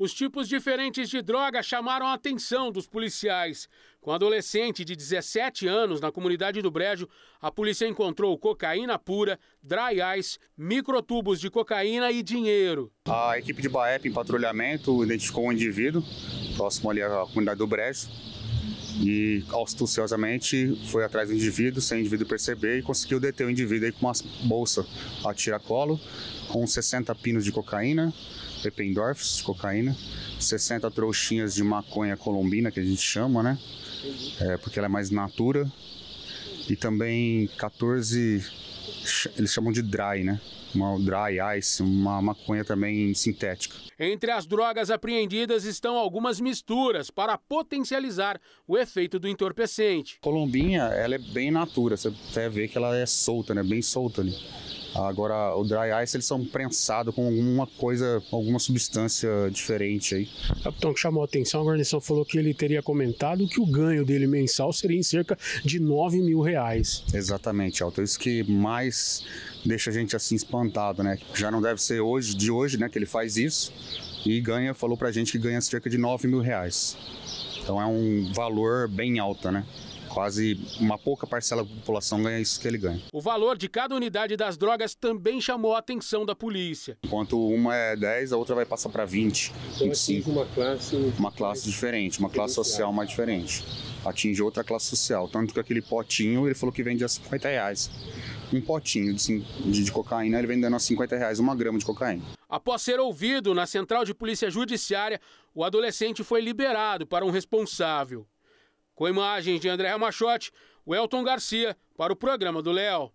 Os tipos diferentes de droga chamaram a atenção dos policiais. Com um adolescente de 17 anos na comunidade do Brejo, a polícia encontrou cocaína pura, dry ice, microtubos de cocaína e dinheiro. A equipe de BAEP em patrulhamento identificou um indivíduo próximo ali à comunidade do Brejo, e astuciosamente foi atrás do indivíduo, sem o indivíduo perceber, e conseguiu deter o indivíduo aí com uma bolsa a tiracolo, com 60 pinos de cocaína, Eppendorfs de cocaína, 60 trouxinhas de maconha colombina, que a gente chama, né? É, porque ela é mais natura, e também 14 eles chamam de dry, né? Uma dry ice, uma maconha também sintética. Entre as drogas apreendidas estão algumas misturas para potencializar o efeito do entorpecente. Colombinha, ela é bem natura, você até vê que ela é solta, né? Bem solta ali. Agora, o dry ice, eles são prensados com alguma coisa, alguma substância diferente aí. Capitão, que chamou a atenção, a guarnição falou que ele teria comentado que o ganho dele mensal seria em cerca de 9 mil reais. Exatamente, Alto. É isso que mais deixa a gente assim espantado, né? Já não deve ser hoje, de hoje, né, que ele faz isso. E ganha, falou pra gente que ganha cerca de 9 mil reais. Então é um valor bem alto, né? quase uma pouca parcela da população ganha isso que ele ganha. O valor de cada unidade das drogas também chamou a atenção da polícia. Enquanto uma é 10, a outra vai passar para 20, então, 25. É uma classe, uma classe diferente, uma classe social mais diferente. Atinge outra classe social. Tanto que aquele potinho, ele falou que vende a 50 reais. Um potinho de, de, de cocaína, ele vendendo a 50 reais uma grama de cocaína. Após ser ouvido na Central de Polícia Judiciária, o adolescente foi liberado para um responsável. Com imagens de André Machote, Welton Garcia para o programa do Léo.